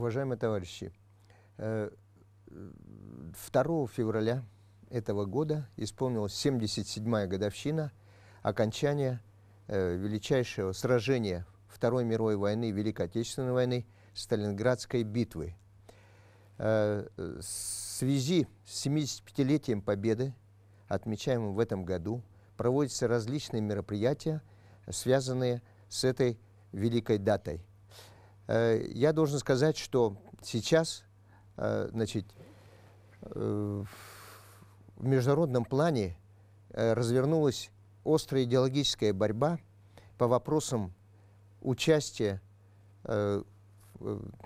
Уважаемые товарищи, 2 э, февраля этого года исполнилась 77-я годовщина окончания э, величайшего сражения Второй мировой войны, Великой Отечественной войны, Сталинградской битвы. Э, в связи с 75-летием Победы, отмечаемым в этом году, проводятся различные мероприятия, связанные с этой великой датой – Э, я должен сказать, что сейчас, э, значит, э, в международном плане развернулась острая идеологическая борьба по вопросам участия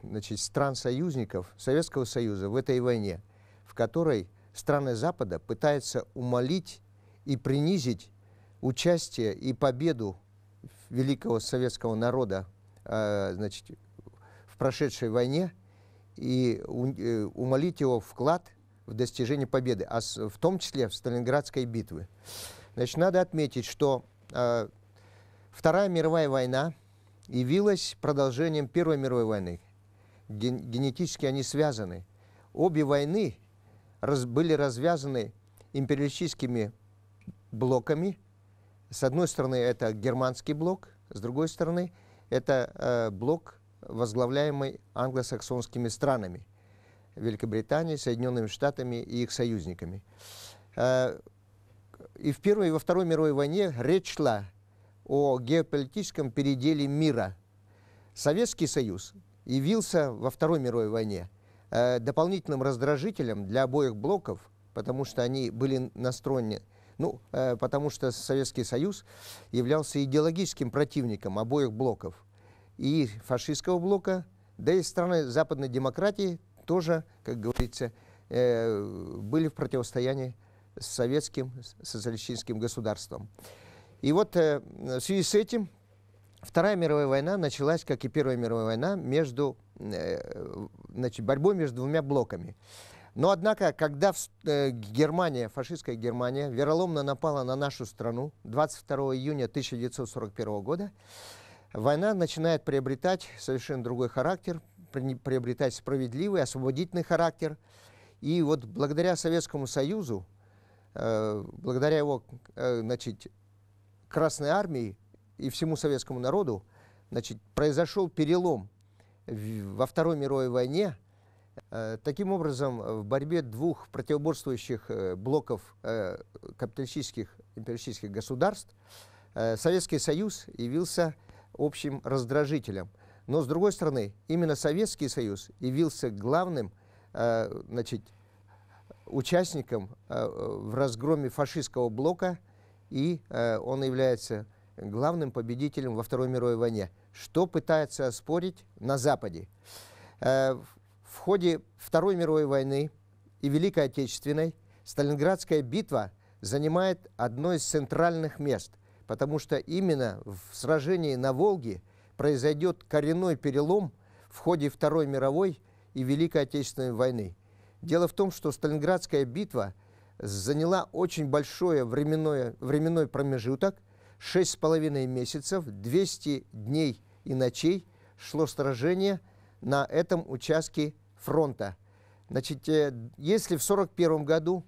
значит, стран-союзников Советского Союза в этой войне, в которой страны Запада пытаются умолить и принизить участие и победу великого советского народа значит, в прошедшей войне и э, умолить его вклад в достижение победы, а в том числе в Сталинградской битве. Значит, надо отметить, что э, Вторая мировая война явилась продолжением Первой мировой войны. Ген генетически они связаны. Обе войны раз были развязаны империалистическими блоками. С одной стороны, это германский блок, с другой стороны, это э, блок возглавляемой англосаксонскими странами Великобританией, Соединенными Штатами и их союзниками. Э, и в Первой и во Второй мировой войне речь шла о геополитическом переделе мира. Советский Союз явился во Второй мировой войне э, дополнительным раздражителем для обоих блоков, потому что они были настроены ну, э, потому что Советский Союз являлся идеологическим противником обоих блоков и фашистского блока, да и страны западной демократии тоже, как говорится, э, были в противостоянии с советским социалистическим государством. И вот э, в связи с этим Вторая мировая война началась, как и Первая мировая война, между, э, значит, борьбой между двумя блоками. Но, однако, когда Германия, фашистская Германия, вероломно напала на нашу страну 22 июня 1941 года, война начинает приобретать совершенно другой характер, приобретать справедливый, освободительный характер. И вот благодаря Советскому Союзу, э, благодаря его э, значит, Красной Армии и всему советскому народу, значит, произошел перелом в, во Второй мировой войне. Э, таким образом, в борьбе двух противоборствующих э, блоков э, капиталистических империалистических государств э, Советский Союз явился общим раздражителем. Но, с другой стороны, именно Советский Союз явился главным э, значит, участником э, в разгроме фашистского блока, и э, он является главным победителем во Второй мировой войне, что пытается оспорить на Западе. Э, в ходе Второй мировой войны и Великой Отечественной Сталинградская битва занимает одно из центральных мест – потому что именно в сражении на Волге произойдет коренной перелом в ходе Второй мировой и Великой Отечественной войны. Дело в том, что Сталинградская битва заняла очень большой временной, временной промежуток, 6,5 месяцев, 200 дней и ночей шло сражение на этом участке фронта. Значит, э, если в 1941 году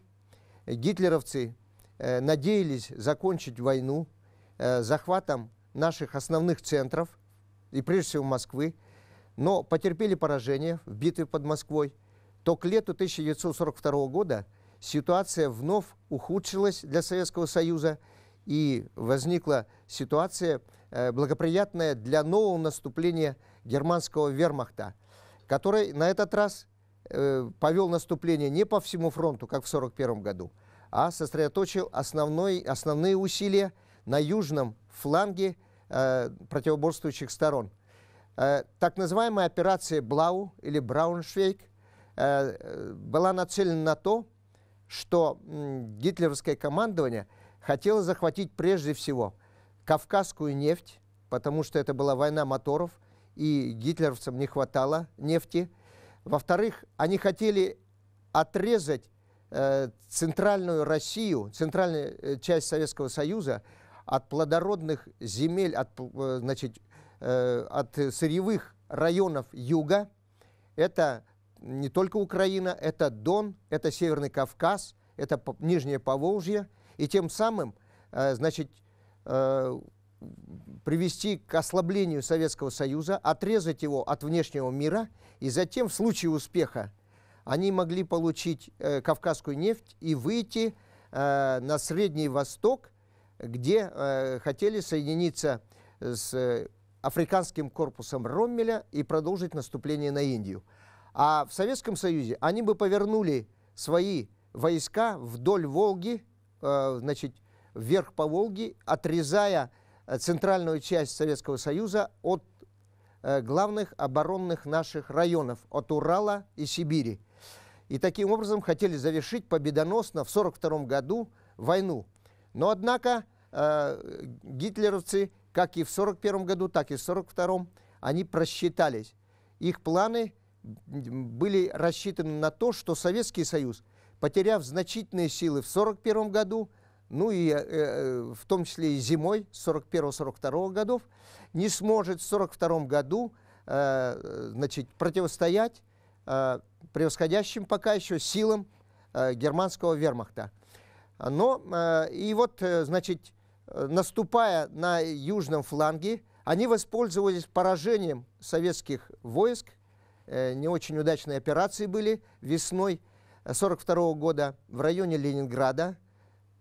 гитлеровцы э, надеялись закончить войну Э, захватом наших основных центров, и прежде всего Москвы, но потерпели поражение в битве под Москвой, то к лету 1942 года ситуация вновь ухудшилась для Советского Союза, и возникла ситуация э, благоприятная для нового наступления германского вермахта, который на этот раз э, повел наступление не по всему фронту, как в 1941 году, а сосредоточил основной, основные усилия – на южном фланге э, противоборствующих сторон. Э, так называемая операция Блау или Брауншвейк э, э, была нацелена на то, что э, гитлеровское командование хотело захватить прежде всего кавказскую нефть, потому что это была война моторов, и гитлеровцам не хватало нефти. Во-вторых, они хотели отрезать э, центральную Россию, центральную э, часть Советского Союза от плодородных земель, от, э, значит, э, от сырьевых районов юга. Это не только Украина, это Дон, это Северный Кавказ, это Нижнее Поволжье. И тем самым, э, значит, привести к ослаблению Советского Союза, отрезать его от внешнего мира, и затем в случае успеха они могли получить э, кавказскую нефть и выйти э, на Средний Восток где э, хотели соединиться с э, африканским корпусом Роммеля и продолжить наступление на Индию. А в Советском Союзе они бы повернули свои войска вдоль Волги, э, значит, вверх по Волге, отрезая э, центральную часть Советского Союза от э, главных оборонных наших районов, от Урала и Сибири. И таким образом хотели завершить победоносно в 1942 году войну. Но, однако, э, гитлеровцы, как и в 41 году, так и в 42, они просчитались. Их планы были рассчитаны на то, что Советский Союз, потеряв значительные силы в 41 году, ну и э, э, в том числе и зимой 41-42 годов, не сможет в 42 году э, значит, противостоять э, превосходящим пока еще силам э, германского вермахта. Но, э, и вот, э, значит, э, наступая на южном фланге, они воспользовались поражением советских войск, не очень удачные операции были весной 1942 года в районе Ленинграда,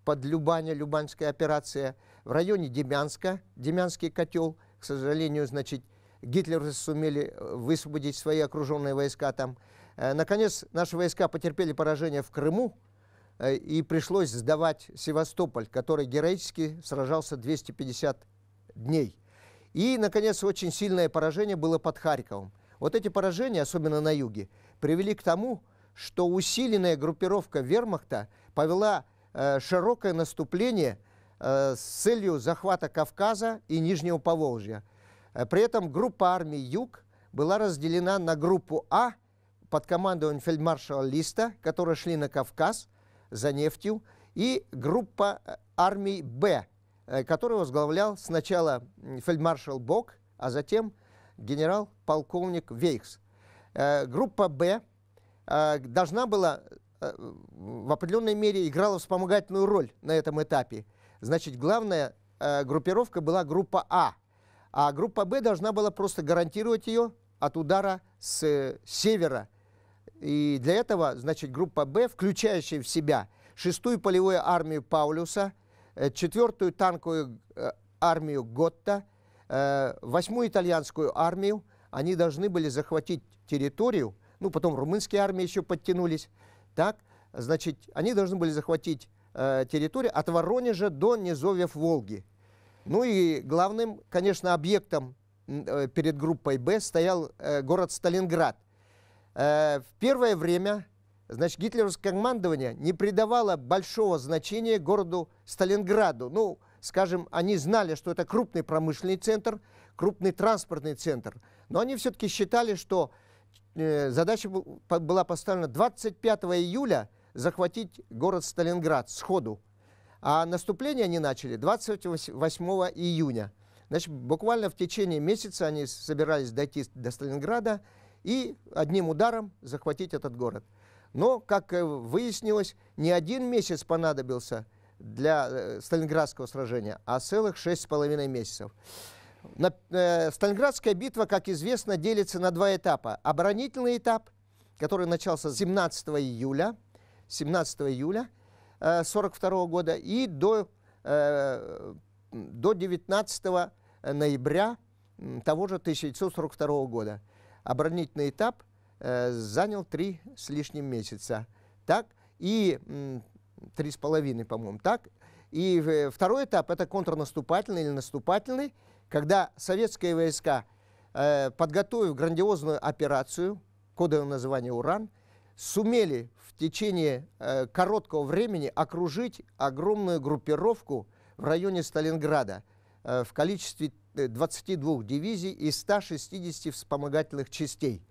под Любаня, Любанская операция, в районе Демянска, Демянский котел, к сожалению, значит, Гитлеры сумели высвободить свои окруженные войска там. Наконец, наши войска потерпели поражение в Крыму, Э, и пришлось сдавать Севастополь, который героически сражался 250 дней. И, наконец, очень сильное поражение было под Харьковом. Вот эти поражения, особенно на юге, привели к тому, что усиленная группировка вермахта повела э, широкое наступление э, с целью захвата Кавказа и Нижнего Поволжья. При этом группа армий «Юг» была разделена на группу «А» под командованием фельдмаршала Листа, которые шли на Кавказ – за нефтью, и группа э, армий «Б», э, которую возглавлял сначала фельдмаршал Бок, а затем генерал-полковник Вейхс. Э, группа «Б» должна была в определенной мере играла вспомогательную роль на этом этапе. Значит, главная группировка была группа А, а группа Б должна была просто гарантировать ее от удара с севера – и для этого, значит, группа «Б», включающая в себя шестую полевую армию Паулюса, э, четвертую танковую э, армию Готта, э, восьмую итальянскую армию, они должны были захватить территорию, ну, потом румынские армии еще подтянулись, так, значит, они должны были захватить э, территорию от Воронежа до низовьев Волги. Ну и главным, конечно, объектом э, перед группой «Б» стоял э, город Сталинград. Э, в первое время значит, гитлеровское командование не придавало большого значения городу Сталинграду. Ну, скажем, они знали, что это крупный промышленный центр, крупный транспортный центр. Но они все-таки считали, что э, задача была поставлена 25 июля захватить город Сталинград сходу. А наступление они начали 28 июня. Значит, буквально в течение месяца они собирались дойти до Сталинграда и одним ударом захватить этот город. Но, как э, выяснилось, не один месяц понадобился для э, Сталинградского сражения, а целых шесть с половиной месяцев. Э, Сталинградская битва, как известно, делится на два этапа. Оборонительный этап, который начался 17 июля, 17 июля 1942 года и до, до 19 ноября того же 1942 года оборонительный этап э, занял три с лишним месяца. Так, и три с половиной, по-моему, так. И э, второй этап – это контрнаступательный или наступательный, когда советские войска, э, подготовив грандиозную операцию, кодовое название «Уран», сумели в течение короткого времени окружить огромную группировку в районе Сталинграда – Э, в количестве 22 э, дивизий и 160 вспомогательных частей.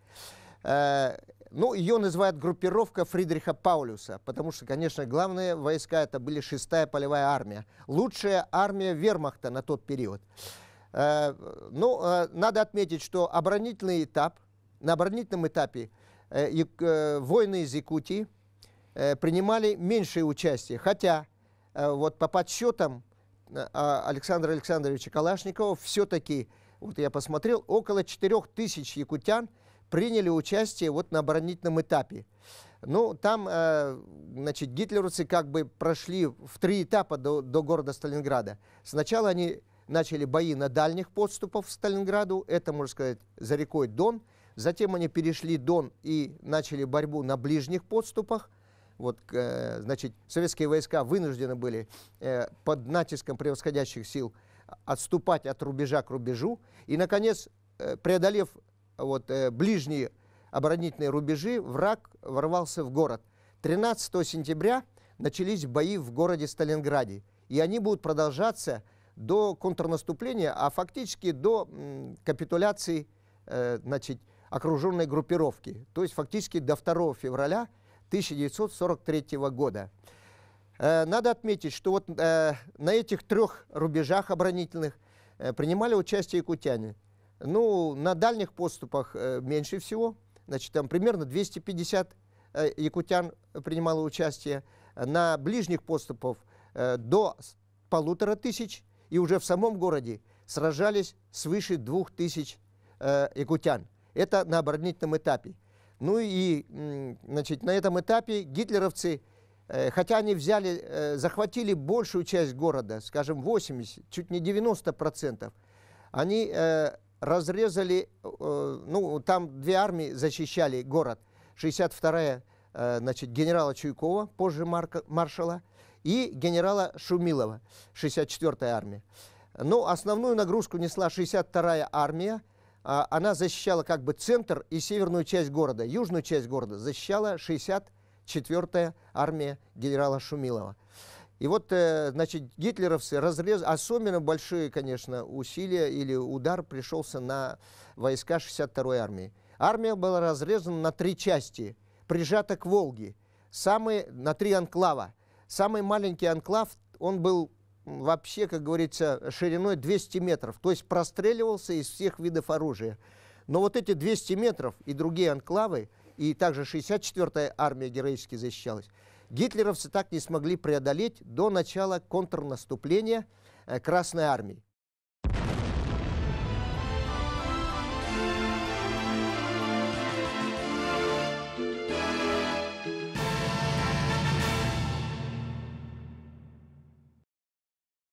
Э, ну, ее называют группировка Фридриха Паулюса, потому что, конечно, главные войска это были 6-я полевая армия. Лучшая армия вермахта на тот период. Ну, надо отметить, что оборонительный этап, на оборонительном этапе войны из Якутии принимали меньшее участие, хотя вот по подсчетам Э, а, Александра Александровича Калашникова все-таки, вот я посмотрел, около 4 тысяч якутян приняли участие вот на оборонительном этапе. Ну, там, э, значит, гитлеровцы как бы прошли в три этапа до, до города Сталинграда. Сначала они начали бои на дальних подступах к Сталинграду, это, можно сказать, за рекой Дон. Затем они перешли Дон и начали борьбу на ближних подступах – вот, э, значит, советские войска вынуждены были э, под натиском превосходящих сил отступать от рубежа к рубежу. И, наконец, э, преодолев вот, ближние оборонительные рубежи, враг ворвался в город. 13 сентября начались бои в городе Сталинграде. И они будут продолжаться до контрнаступления, а фактически до капитуляции значит, окруженной группировки. То есть фактически до 2 февраля 1943 года. Э, надо отметить, что вот э, на этих трех рубежах оборонительных э, принимали участие якутяне. Ну, на дальних поступах меньше всего, значит, там примерно 250 якутян принимало участие. На ближних поступах до полутора тысяч, и уже в самом городе сражались свыше двух тысяч якутян. Это на оборонительном этапе. Ну и значит, на этом этапе гитлеровцы, э, хотя они взяли, э, захватили большую часть города, скажем 80, чуть не 90 процентов, они э, разрезали, ну там две армии защищали город, 62-я значит, генерала Чуйкова, позже маршала, и генерала Шумилова, 64-я армия. Но ну, основную нагрузку несла 62-я армия, а, она защищала как бы центр и северную часть города. Южную часть города защищала 64-я армия генерала Шумилова. И вот, э, значит, гитлеровцы разрез... Особенно большие, конечно, усилия или удар пришелся на войска 62-й армии. Армия была разрезана на три части, прижата к Волге. Самые, на три анклава. Самый маленький анклав, он был вообще, как говорится, шириной 200 метров. То есть простреливался из всех видов оружия. Но вот эти 200 метров и другие анклавы, и также 64-я армия героически защищалась, гитлеровцы так не смогли преодолеть до начала контрнаступления э, Красной армии.